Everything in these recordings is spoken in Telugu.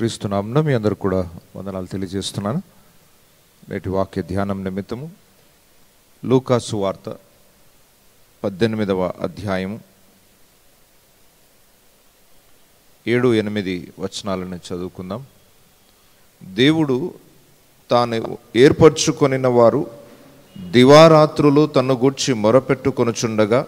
క్రీస్తునామ్న మీ అందరు కూడా వందనాలు తెలియజేస్తున్నాను నేటి వాక్య ధ్యానం నిమిత్తము లూకాసు వార్త పద్దెనిమిదవ అధ్యాయము ఏడు ఎనిమిది వచనాలను చదువుకుందాం దేవుడు తాను ఏర్పరచుకొనిన వారు దివారాత్రులు తన్ను గూర్చి మొరపెట్టుకొనుచుండగా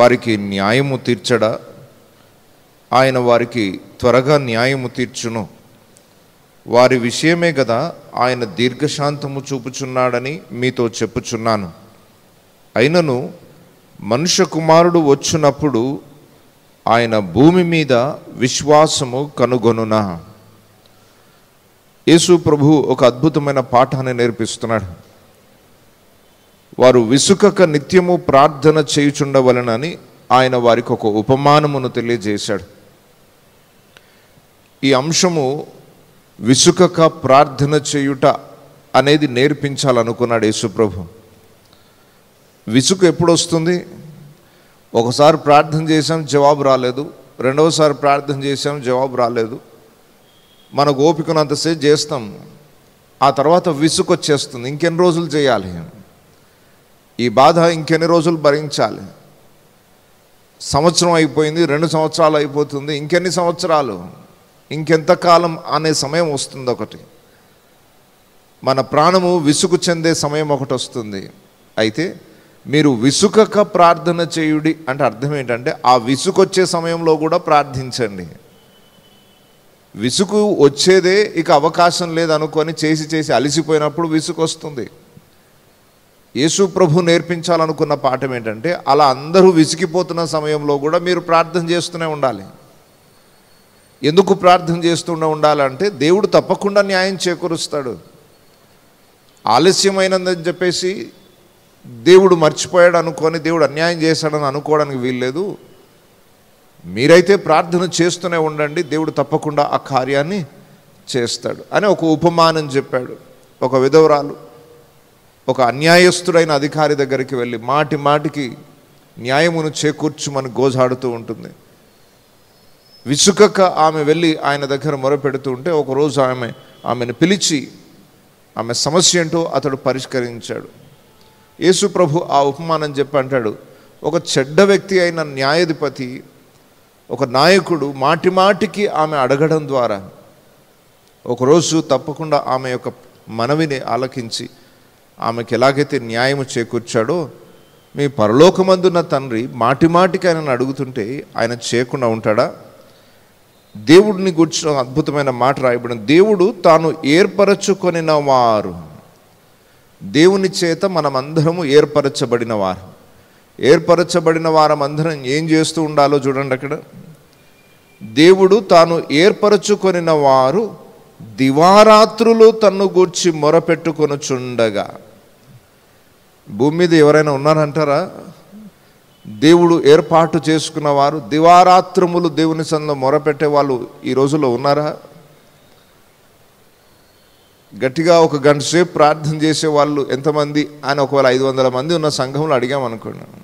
వారికి న్యాయము తీర్చడా ఆయన వారికి త్వరగా న్యాయము తీర్చును వారి విషయమే కదా ఆయన దీర్ఘశాంతము చూపుచున్నాడని మీతో చెప్పుచున్నాను అయినను మనుష్య కుమారుడు వచ్చినప్పుడు ఆయన భూమి మీద విశ్వాసము కనుగొనునా యేసు ప్రభు ఒక అద్భుతమైన పాఠాన్ని నేర్పిస్తున్నాడు వారు విసుకక నిత్యము ప్రార్థన చేయుచుండవలనని ఆయన వారికి ఒక ఉపమానమును తెలియజేశాడు ఈ అంశము విసుకక ప్రార్థన చేయుట అనేది నేర్పించాలనుకున్నాడు యేసుప్రభు విసుకు ఎప్పుడు వస్తుంది ఒకసారి ప్రార్థన చేసాం జవాబు రాలేదు రెండవసారి ప్రార్థన చేసాం జవాబు రాలేదు మన గోపికనంతసేపు చేస్తాం ఆ తర్వాత విసుకు వచ్చేస్తుంది ఇంకెన్ని రోజులు చేయాలి ఈ బాధ ఇంకెన్ని రోజులు భరించాలి సంవత్సరం అయిపోయింది రెండు సంవత్సరాలు అయిపోతుంది ఇంకెన్ని సంవత్సరాలు ఇంకెంతకాలం అనే సమయం వస్తుంది ఒకటి మన ప్రాణము విసుగు చెందే సమయం ఒకటి వస్తుంది అయితే మీరు విసుకక ప్రార్థన చేయుడి అంటే అర్థం ఏంటంటే ఆ విసుకొచ్చే సమయంలో కూడా ప్రార్థించండి విసుకు వచ్చేదే ఇక అవకాశం లేదనుకొని చేసి చేసి అలసిపోయినప్పుడు విసుకు వస్తుంది యేసు ప్రభు నేర్పించాలనుకున్న పాఠం ఏంటంటే అలా అందరూ విసిగిపోతున్న సమయంలో కూడా మీరు ప్రార్థన చేస్తూనే ఉండాలి ఎందుకు ప్రార్థన చేస్తుండ ఉండాలంటే దేవుడు తప్పకుండా న్యాయం చేకూరుస్తాడు ఆలస్యమైనదని చెప్పేసి దేవుడు మర్చిపోయాడు అనుకొని దేవుడు అన్యాయం చేశాడని అనుకోవడానికి వీల్లేదు మీరైతే ప్రార్థన చేస్తూనే ఉండండి దేవుడు తప్పకుండా ఆ కార్యాన్ని చేస్తాడు అని ఒక ఉపమానం చెప్పాడు ఒక విధవరాలు ఒక అన్యాయస్తుడైన అధికారి దగ్గరికి వెళ్ళి మాటి మాటికి న్యాయమును చేకూర్చుమని గోజాడుతూ ఉంటుంది విసుకక ఆమె వెళ్ళి ఆయన దగ్గర మొరపెడుతూ ఉంటే ఒకరోజు ఆమె ఆమెను పిలిచి ఆమె సమస్య ఏంటో అతడు పరిష్కరించాడు యేసు ప్రభు ఆ ఉపమానం చెప్పి అంటాడు ఒక చెడ్డ వ్యక్తి అయిన న్యాయాధిపతి ఒక నాయకుడు మాటిమాటికి ఆమె అడగడం ద్వారా ఒకరోజు తప్పకుండా ఆమె యొక్క మనవిని ఆలకించి ఆమెకి ఎలాగైతే న్యాయము చేకూర్చాడో మీ పరలోకమందున్న తండ్రి మాటిమాటికి ఆయనను అడుగుతుంటే ఆయన చేయకుండా ఉంటాడా దేవుడిని గుర్చిన అద్భుతమైన మాట రాయబడింది దేవుడు తాను ఏర్పరచుకొనిన వారు దేవుని చేత మనమందరము ఏర్పరచబడిన వారు ఏర్పరచబడిన అందరం ఏం చేస్తూ ఉండాలో చూడండి అక్కడ దేవుడు తాను ఏర్పరచుకొనిన వారు దివారాత్రులు తన్ను గూర్చి మొరపెట్టుకొనుచుండగా భూమి మీద ఎవరైనా ఉన్నారంటారా దేవుడు ఏర్పాటు చేసుకున్న వారు దివారాత్రములు దేవుని సంద మొరపెట్టే వాళ్ళు ఈ రోజుల్లో ఉన్నారా గట్టిగా ఒక గంట సేపు ప్రార్థన చేసే వాళ్ళు ఎంతమంది అని ఒకవేళ ఐదు వందల మంది ఉన్న సంఘంలో అడిగామనుకున్నాను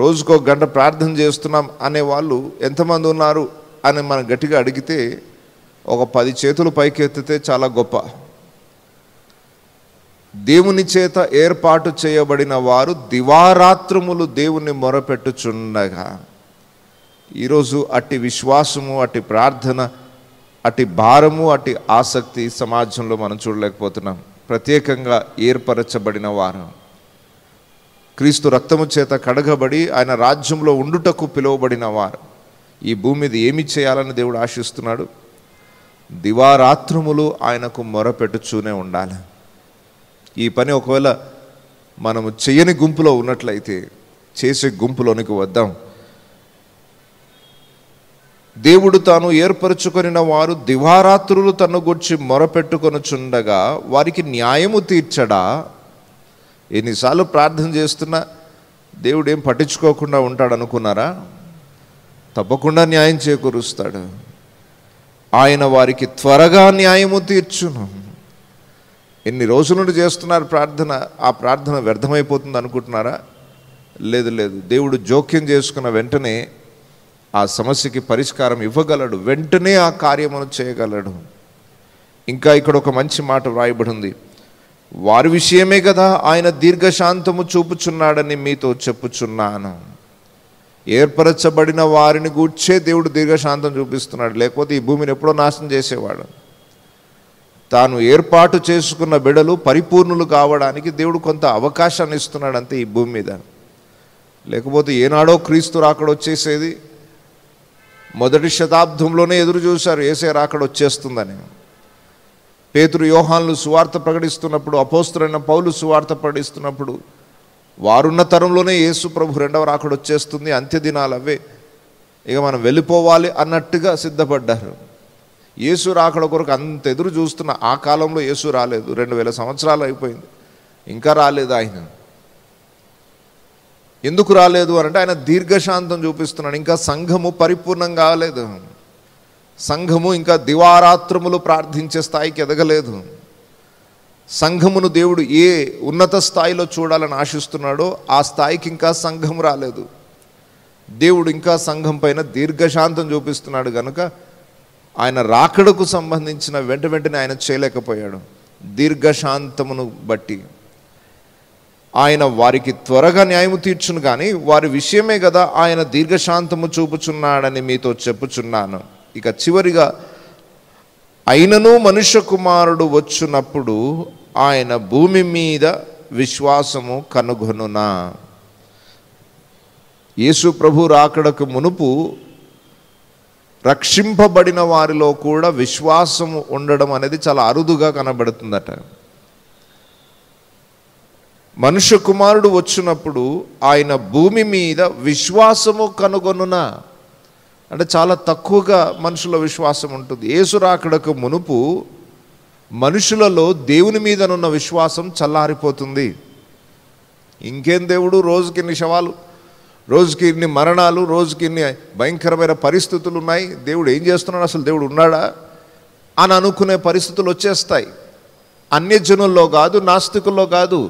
రోజుకో గంట ప్రార్థన చేస్తున్నాం అనే వాళ్ళు ఎంతమంది ఉన్నారు అని మనం గట్టిగా అడిగితే ఒక పది చేతులు పైకి ఎత్తితే చాలా గొప్ప దేవుని చేత ఏర్పాటు చేయబడిన వారు దివారాత్రములు దేవుని మొరపెట్టుచుండగా ఈరోజు అట్టి విశ్వాసము అట్టి ప్రార్థన అటు భారము అటు ఆసక్తి సమాజంలో మనం చూడలేకపోతున్నాం ప్రత్యేకంగా ఏర్పరచబడిన వారు క్రీస్తు రక్తము చేత కడగబడి ఆయన రాజ్యంలో ఉండుటకు పిలువబడిన వారు ఈ భూమి మీద ఏమి చేయాలని దేవుడు ఆశిస్తున్నాడు దివారాత్రములు ఆయనకు మొరపెట్టుచూనే ఉండాలి ఈ పని ఒకవేళ మనము చేయని గుంపులో ఉన్నట్లయితే చేసే గుంపులోనికి వద్దాం దేవుడు తాను ఏర్పరచుకొనిన వారు దివారాత్రులు తను గుర్చి మొరపెట్టుకొనుచుండగా వారికి న్యాయము తీర్చడా ఎన్నిసార్లు ప్రార్థన చేస్తున్నా దేవుడు ఏం పట్టించుకోకుండా ఉంటాడు అనుకున్నారా తప్పకుండా న్యాయం చేకూరుస్తాడు ఆయన వారికి త్వరగా న్యాయము తీర్చును ఎన్ని రోజుల నుండి చేస్తున్నారు ప్రార్థన ఆ ప్రార్థన వ్యర్థమైపోతుంది అనుకుంటున్నారా లేదు లేదు దేవుడు జోక్యం చేసుకున్న వెంటనే ఆ సమస్యకి పరిష్కారం ఇవ్వగలడు వెంటనే ఆ కార్యమును చేయగలడు ఇంకా ఇక్కడ ఒక మంచి మాట వ్రాయబడి ఉంది వారి విషయమే కదా ఆయన దీర్ఘశాంతము చూపుచున్నాడని మీతో చెప్పుచున్నాను ఏర్పరచబడిన వారిని గూర్చే దేవుడు దీర్ఘశాంతం చూపిస్తున్నాడు లేకపోతే ఈ భూమిని ఎప్పుడో నాశనం చేసేవాడు తాను ఏర్పాటు చేసుకున్న బిడలు పరిపూర్ణులు కావడానికి దేవుడు కొంత అవకాశాన్ని ఇస్తున్నాడు అంతే ఈ భూమి మీద లేకపోతే ఏనాడో క్రీస్తు రాకడొచ్చేసేది మొదటి శతాబ్దంలోనే ఎదురు చూశారు ఏసే రాకడొచ్చేస్తుందని పేతురు యోహాన్లు సువార్త ప్రకటిస్తున్నప్పుడు అపోస్తులైన పౌలు సువార్త ప్రకటిస్తున్నప్పుడు వారున్న తరంలోనే యేసు ప్రభు రెండవ రాకడొచ్చేస్తుంది అంత్యదినాలు అవే ఇక మనం వెళ్ళిపోవాలి అన్నట్టుగా సిద్ధపడ్డారు యేసు రాకడ కొరకు అంత ఎదురు చూస్తున్న ఆ కాలంలో యేసు రాలేదు రెండు వేల సంవత్సరాలు అయిపోయింది ఇంకా రాలేదు ఆయన ఎందుకు రాలేదు అంటే ఆయన దీర్ఘశాంతం చూపిస్తున్నాడు ఇంకా సంఘము పరిపూర్ణం కాలేదు సంఘము ఇంకా దివారాత్రములు ప్రార్థించే స్థాయికి ఎదగలేదు సంఘమును దేవుడు ఏ ఉన్నత స్థాయిలో చూడాలని ఆశిస్తున్నాడో ఆ స్థాయికి ఇంకా సంఘం రాలేదు దేవుడు ఇంకా సంఘం పైన దీర్ఘశాంతం చూపిస్తున్నాడు కనుక ఆయన రాకడకు సంబంధించిన వెంట వెంటనే ఆయన చేయలేకపోయాడు దీర్ఘశాంతమును బట్టి ఆయన వారికి త్వరగా న్యాయము తీర్చును కానీ వారి విషయమే కదా ఆయన దీర్ఘశాంతము చూపుచున్నాడని మీతో చెప్పుచున్నాను ఇక చివరిగా అయినను మనుష్య కుమారుడు వచ్చినప్పుడు ఆయన భూమి మీద విశ్వాసము కనుగొనునా యేసు ప్రభు రాకడకు మునుపు రక్షింపబడిన వారిలో కూడా విశ్వాసం ఉండడం అనేది చాలా అరుదుగా కనబడుతుందట మనుష్య కుమారుడు వచ్చినప్పుడు ఆయన భూమి మీద విశ్వాసము కనుగొనున అంటే చాలా తక్కువగా మనుషుల విశ్వాసం ఉంటుంది యేసు రాకడకు మునుపు మనుషులలో దేవుని మీదనున్న విశ్వాసం చల్లారిపోతుంది ఇంకేం దేవుడు రోజుకి ఎన్ని రోజుకి ఇన్ని మరణాలు రోజుకి ఇన్ని భయంకరమైన పరిస్థితులు ఉన్నాయి దేవుడు ఏం చేస్తున్నాడు అసలు దేవుడు ఉన్నాడా అని అనుకునే పరిస్థితులు వచ్చేస్తాయి అన్యజనుల్లో కాదు నాస్తికుల్లో కాదు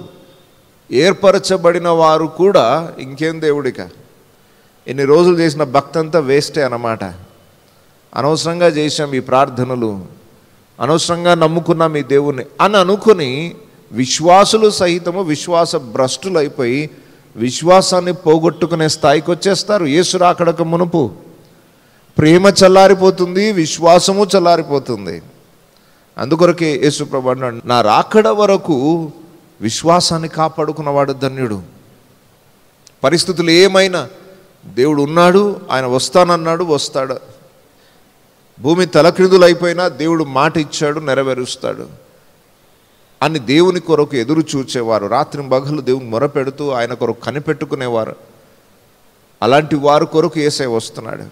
ఏర్పరచబడిన వారు కూడా ఇంకేం దేవుడిక ఇన్ని రోజులు చేసిన భక్తంతా వేస్టే అన్నమాట అనవసరంగా చేశాం ఈ ప్రార్థనలు అనవసరంగా నమ్ముకున్నాం ఈ దేవుణ్ణి అని అనుకుని విశ్వాసులు సహితము విశ్వాస భ్రష్టులైపోయి విశ్వాసాన్ని పోగొట్టుకునే స్థాయికి వచ్చేస్తారు యేసు రాకడక మునుపు ప్రేమ చల్లారిపోతుంది విశ్వాసము చల్లారిపోతుంది అందుకొరకే యేసు ప్రభాడు నా రాకడ వరకు విశ్వాసాన్ని కాపాడుకున్నవాడు ధన్యుడు పరిస్థితులు ఏమైనా దేవుడు ఉన్నాడు ఆయన వస్తానన్నాడు వస్తాడు భూమి అయిపోయినా దేవుడు మాట ఇచ్చాడు నెరవేరుస్తాడు అని దేవుని కొరకు ఎదురు చూచేవారు రాత్రి బగలు దేవుని మొరపెడుతూ ఆయన కొరకు కనిపెట్టుకునేవారు అలాంటి వారు కొరకు ఏసే వస్తున్నాడు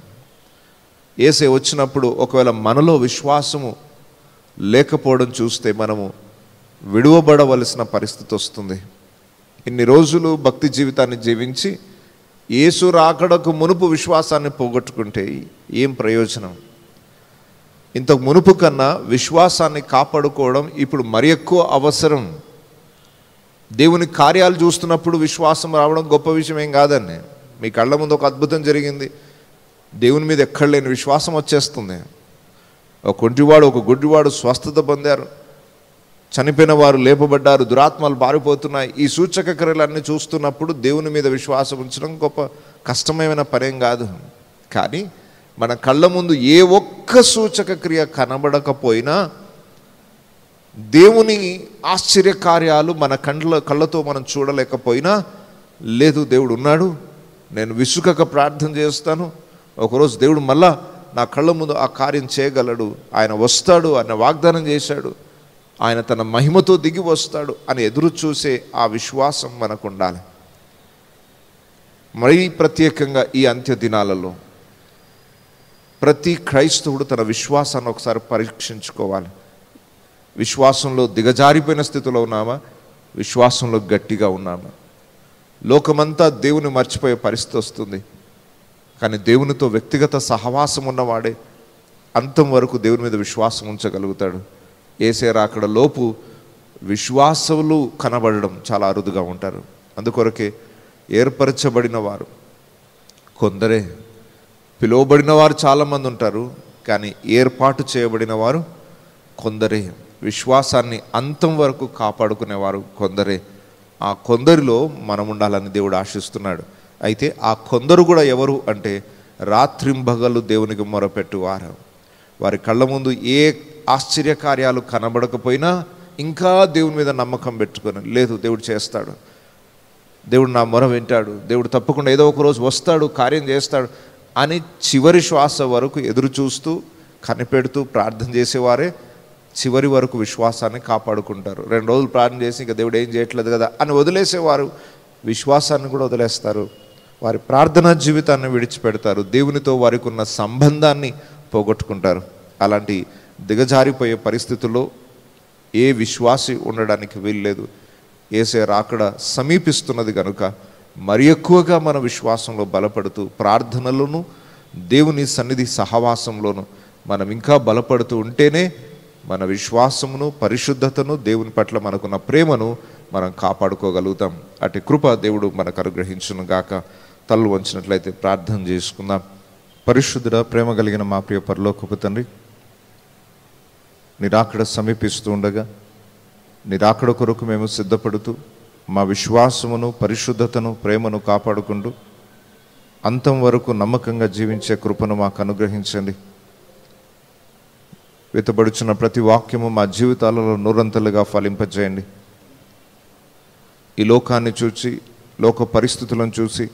ఏసే వచ్చినప్పుడు ఒకవేళ మనలో విశ్వాసము లేకపోవడం చూస్తే మనము విడువబడవలసిన పరిస్థితి వస్తుంది ఇన్ని రోజులు భక్తి జీవితాన్ని జీవించి యేసు రాకడకు మునుపు విశ్వాసాన్ని పోగొట్టుకుంటే ఏం ప్రయోజనం ఇంతకు మునుపు కన్నా విశ్వాసాన్ని కాపాడుకోవడం ఇప్పుడు మరి ఎక్కువ అవసరం దేవుని కార్యాలు చూస్తున్నప్పుడు విశ్వాసం రావడం గొప్ప విషయం ఏం కాదండి మీ కళ్ళ ముందు ఒక అద్భుతం జరిగింది దేవుని మీద ఎక్కడ లేని విశ్వాసం వచ్చేస్తుంది ఒక కొంటివాడు ఒక గుడ్డివాడు స్వస్థత పొందారు చనిపోయిన వారు లేపబడ్డారు దురాత్మలు పారిపోతున్నాయి ఈ సూచక క్రియలన్నీ చూస్తున్నప్పుడు దేవుని మీద విశ్వాసం ఉంచడం గొప్ప కష్టమైన పనేం కాదు కానీ మన కళ్ళ ముందు ఏ ఒక్క ఒక్క సూచక క్రియ కనబడకపోయినా దేవుని ఆశ్చర్య కార్యాలు మన కండ్ల కళ్ళతో మనం చూడలేకపోయినా లేదు దేవుడు ఉన్నాడు నేను విసుకక ప్రార్థన చేస్తాను ఒకరోజు దేవుడు మళ్ళా నా కళ్ళ ముందు ఆ కార్యం చేయగలడు ఆయన వస్తాడు ఆయన వాగ్దానం చేశాడు ఆయన తన మహిమతో దిగి వస్తాడు అని ఎదురు చూసే ఆ విశ్వాసం మనకు ఉండాలి మరీ ప్రత్యేకంగా ఈ అంత్య దినాలలో ప్రతి క్రైస్తవుడు తన విశ్వాసాన్ని ఒకసారి పరీక్షించుకోవాలి విశ్వాసంలో దిగజారిపోయిన స్థితిలో ఉన్నామా విశ్వాసంలో గట్టిగా ఉన్నామా లోకమంతా దేవుని మర్చిపోయే పరిస్థితి వస్తుంది కానీ దేవునితో వ్యక్తిగత సహవాసం ఉన్నవాడే అంతం వరకు దేవుని మీద విశ్వాసం ఉంచగలుగుతాడు ఏసేరా అక్కడ లోపు విశ్వాసములు కనబడడం చాలా అరుదుగా ఉంటారు అందుకొరకే ఏర్పరచబడిన వారు కొందరే పిలువబడిన వారు చాలామంది ఉంటారు కానీ ఏర్పాటు చేయబడిన వారు కొందరే విశ్వాసాన్ని అంతం వరకు కాపాడుకునేవారు కొందరే ఆ కొందరిలో మనం ఉండాలని దేవుడు ఆశిస్తున్నాడు అయితే ఆ కొందరు కూడా ఎవరు అంటే రాత్రింబగలు దేవునికి మొరపెట్టువారు వారి కళ్ళ ముందు ఏ ఆశ్చర్యకార్యాలు కనబడకపోయినా ఇంకా దేవుని మీద నమ్మకం పెట్టుకొని లేదు దేవుడు చేస్తాడు దేవుడు నా మొర వింటాడు దేవుడు తప్పకుండా ఏదో ఒక రోజు వస్తాడు కార్యం చేస్తాడు అని చివరి శ్వాస వరకు ఎదురు చూస్తూ కనిపెడుతూ ప్రార్థన చేసేవారే చివరి వరకు విశ్వాసాన్ని కాపాడుకుంటారు రెండు రోజులు ప్రార్థన చేసి ఇంకా దేవుడు ఏం చేయట్లేదు కదా అని వదిలేసేవారు విశ్వాసాన్ని కూడా వదిలేస్తారు వారి ప్రార్థనా జీవితాన్ని విడిచిపెడతారు దేవునితో వారికి ఉన్న సంబంధాన్ని పోగొట్టుకుంటారు అలాంటి దిగజారిపోయే పరిస్థితుల్లో ఏ విశ్వాసి ఉండడానికి వీల్లేదు ఏసే రాకడ సమీపిస్తున్నది కనుక మరి ఎక్కువగా మన విశ్వాసంలో బలపడుతూ ప్రార్థనలను దేవుని సన్నిధి సహవాసంలోను మనం ఇంకా బలపడుతూ ఉంటేనే మన విశ్వాసమును పరిశుద్ధతను దేవుని పట్ల మనకున్న ప్రేమను మనం కాపాడుకోగలుగుతాం అటు కృప దేవుడు మనకు అనుగ్రహించును గాక తల్లు వంచినట్లయితే ప్రార్థన చేసుకుందాం పరిశుద్ధుడ ప్రేమ కలిగిన మా ప్రియ పరలోకపు తండ్రి నిరాకడ సమీపిస్తూ ఉండగా నిరాకడ కొరకు మేము సిద్ధపడుతూ మా విశ్వాసమును పరిశుద్ధతను ప్రేమను కాపాడుకుంటూ అంతం వరకు నమ్మకంగా జీవించే కృపను మాకు అనుగ్రహించండి వెతబడుచున్న ప్రతి వాక్యము మా జీవితాలలో నూరంతలుగా ఫలింపజేయండి ఈ లోకాన్ని చూచి లోక పరిస్థితులను చూసి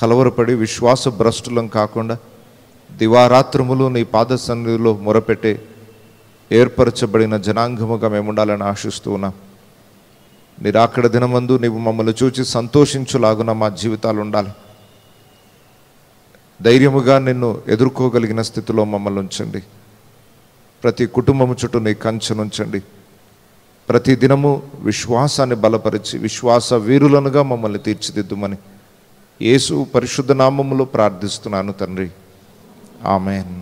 కలవరపడి విశ్వాస భ్రష్టులం కాకుండా దివారాత్రములు నీ పాద మొరపెట్టే ఏర్పరచబడిన జనాంగముగా మేము ఉండాలని ఆశిస్తూ ఉన్నాం మీరు అక్కడ దినమందు నీవు మమ్మల్ని చూచి సంతోషించులాగున మా జీవితాలు ఉండాలి ధైర్యముగా నిన్ను ఎదుర్కోగలిగిన స్థితిలో మమ్మల్ని ఉంచండి ప్రతి కుటుంబము చుట్టూ నీ కంచెనుంచండి ప్రతి దినము విశ్వాసాన్ని బలపరిచి విశ్వాస వీరులనుగా మమ్మల్ని తీర్చిదిద్దుమని యేసు పరిశుద్ధ నామములు ప్రార్థిస్తున్నాను తండ్రి ఆమెన్